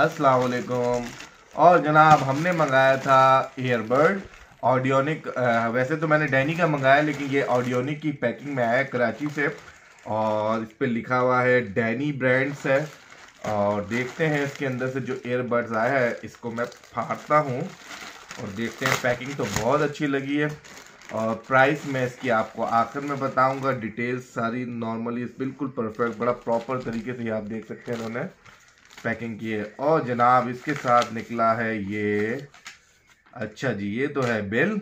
असलकुम और जनाब हमने मंगाया था एयरबर्ड ऑडियोनिक वैसे तो मैंने डैनी का मंगाया लेकिन ये ऑडियोनिक की पैकिंग में आया कराची से और इस पर लिखा हुआ है डैनी ब्रांड्स है और देखते हैं इसके अंदर से जो एयरबर्ड्स आया है इसको मैं फाड़ता हूँ और देखते हैं पैकिंग तो बहुत अच्छी लगी है और प्राइस मैं इसकी आपको आखिर में बताऊंगा डिटेल्स सारी नॉर्मली बिल्कुल परफेक्ट बड़ा प्रॉपर तरीके से आप देख सकते हैं उन्होंने पैकिंग की है और जनाब इसके साथ निकला है ये अच्छा जी ये तो है बिल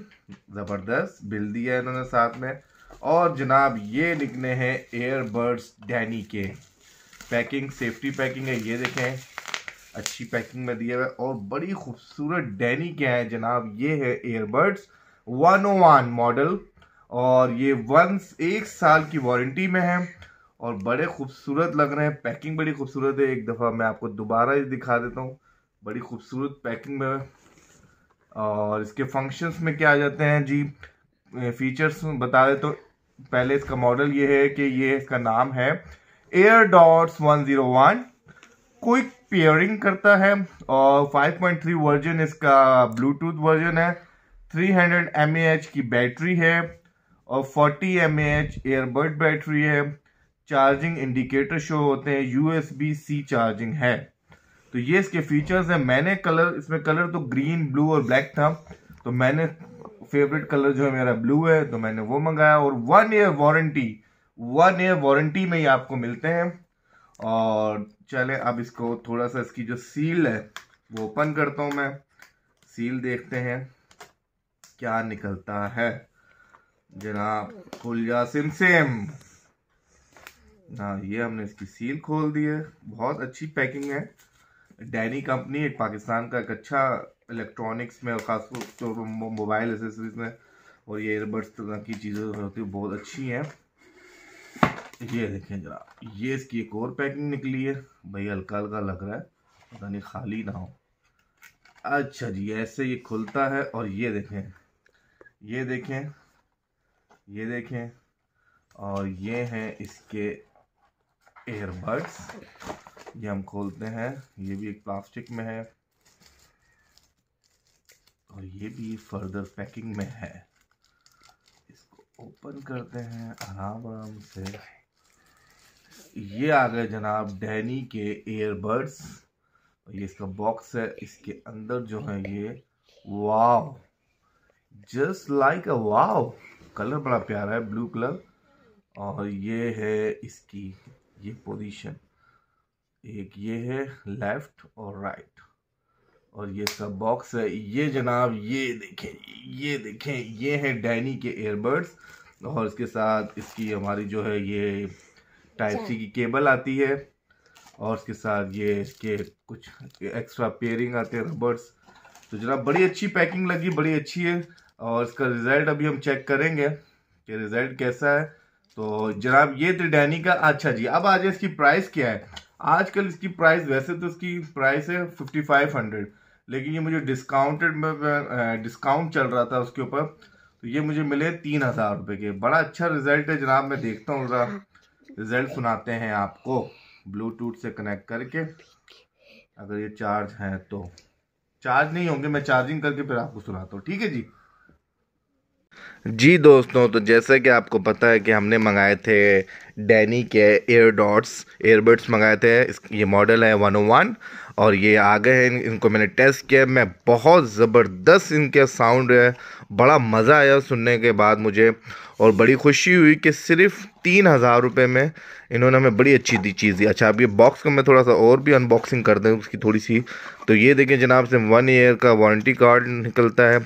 ज़बरदस्त बिल दिया है इन्होंने साथ में और जनाब ये निकले हैं एयरबर्ड्स डैनी के पैकिंग सेफ्टी पैकिंग है ये देखें अच्छी पैकिंग में दिया हुआ है और बड़ी खूबसूरत डैनी के हैं जनाब ये है एयरबर्ड्स वन मॉडल और ये वन एक साल की वारंटी में है और बड़े खूबसूरत लग रहे हैं पैकिंग बड़ी खूबसूरत है एक दफ़ा मैं आपको दोबारा ही दिखा देता हूँ बड़ी खूबसूरत पैकिंग में और इसके फंक्शंस में क्या आ जाते हैं जी फीचर्स बता दे तो पहले इसका मॉडल ये है कि ये इसका नाम है air dots one zero one quick pairing करता है और 5.3 वर्जन इसका ब्लूटूथ वर्जन है 300 हंड्रेड की बैटरी है और 40 एम एच एयरबड बैटरी है चार्जिंग इंडिकेटर शो होते हैं यूएसबी सी चार्जिंग है तो ये इसके फीचर्स हैं मैंने कलर इसमें कलर तो ग्रीन ब्लू और ब्लैक था तो मैंने फेवरेट कलर जो है मेरा ब्लू है तो मैंने वो मंगाया और one year warranty one year warranty में ही आपको मिलते हैं और चले अब इसको थोड़ा सा इसकी जो सील है वो ओपन करता हूँ मैं सील देखते हैं क्या निकलता है जनाब खुल जा सिम सिम हाँ ये हमने इसकी सील खोल दी है बहुत अच्छी पैकिंग है डैनी कंपनी एक पाकिस्तान का एक अच्छा इलेक्ट्रॉनिक्स में और खास तो मोबाइल एसेसरीज में और ये एयरबड्स तरह की चीज़ें होती है बहुत अच्छी हैं ये देखें जरा ये इसकी एक और पैकिंग निकली है भाई हल्का हल्का लग रहा है पता नहीं खाली ना हो अच्छा जी ऐसे ये खुलता है और ये देखें ये देखें ये देखें और ये हैं इसके एयरबड्स ये हम खोलते हैं ये भी एक प्लास्टिक में है और ये भी फर्दर पैकिंग में है इसको ओपन करते हैं आराम आराम से ये आ गए जनाब डैनी के एयरबड्स ये इसका बॉक्स है इसके अंदर जो है ये wow just like a wow colour बड़ा प्यारा है ब्लू कलर और ये है इसकी ये पोजीशन एक ये है लेफ्ट और राइट और ये सब बॉक्स है ये जनाब ये देखें ये देखें ये है डैनी के एयरबड्स और इसके साथ इसकी हमारी जो है ये टाइप सी की केबल आती है और इसके साथ ये इसके कुछ एक्स्ट्रा पेयरिंग आते हैं रबर्ड्स तो जनाब बड़ी अच्छी पैकिंग लगी बड़ी अच्छी है और इसका रिज़ल्ट अभी हम चेक करेंगे कि रिज़ल्ट कैसा है तो जनाब ये त्रिडैनी का अच्छा जी अब आज इसकी प्राइस क्या है आजकल इसकी प्राइस वैसे तो इसकी प्राइस है फिफ्टी फाइव हंड्रेड लेकिन ये मुझे डिस्काउंटेड में डिस्काउंट चल रहा था उसके ऊपर तो ये मुझे मिले तीन हज़ार रुपये के बड़ा अच्छा रिजल्ट है जनाब मैं देखता हूँ ज़रा रिजल्ट सुनाते हैं आपको ब्लूटूथ से कनेक्ट करके अगर ये चार्ज है तो चार्ज नहीं होंगे मैं चार्जिंग करके फिर आपको सुनाता हूँ ठीक है जी जी दोस्तों तो जैसे कि आपको पता है कि हमने मंगाए थे डैनी के एयर डॉट्स एयरबड्स मंगाए थे ये मॉडल है वन वन oh और ये आ गए हैं इनको मैंने टेस्ट किया मैं बहुत ज़बरदस्त इनके साउंड है बड़ा मज़ा आया सुनने के बाद मुझे और बड़ी खुशी हुई कि सिर्फ तीन हज़ार रुपये में इन्होंने हमें बड़ी अच्छी दी चीज़ दी अच्छा अब ये बॉक्स का मैं थोड़ा सा और भी अनबॉक्सिंग कर दें उसकी थोड़ी सी तो ये देखें जनाब से वन ईयर का वारंटी कार्ड निकलता है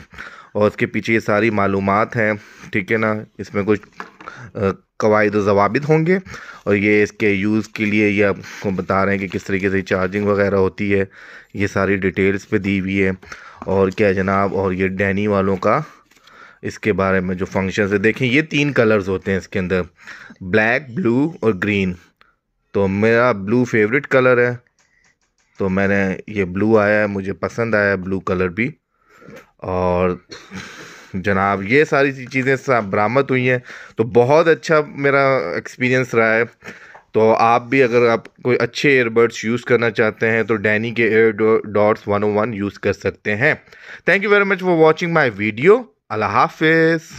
और उसके पीछे ये सारी मालूम हैं ठीक है ना इसमें कुछ कवायद जवाबित होंगे और ये इसके यूज़ के लिए ये आपको बता रहे हैं कि किस तरीके से चार्जिंग वगैरह होती है ये सारी डिटेल्स पे दी हुई है और क्या जनाब और ये डैनी वालों का इसके बारे में जो फंक्शन है देखें ये तीन कलर्स होते हैं इसके अंदर ब्लैक ब्लू और ग्रीन तो मेरा ब्लू फेवरेट कलर है तो मैंने ये ब्लू आया है मुझे पसंद आया ब्लू कलर भी और जनाब ये सारी चीज़ें बरामद हुई हैं तो बहुत अच्छा मेरा एक्सपीरियंस रहा है तो आप भी अगर आप कोई अच्छे एयरबड्स यूज़ करना चाहते हैं तो डैनी के एयर डॉट्स वन यूज़ कर सकते हैं thank you very much for watching my video अल्लाह हाफिज़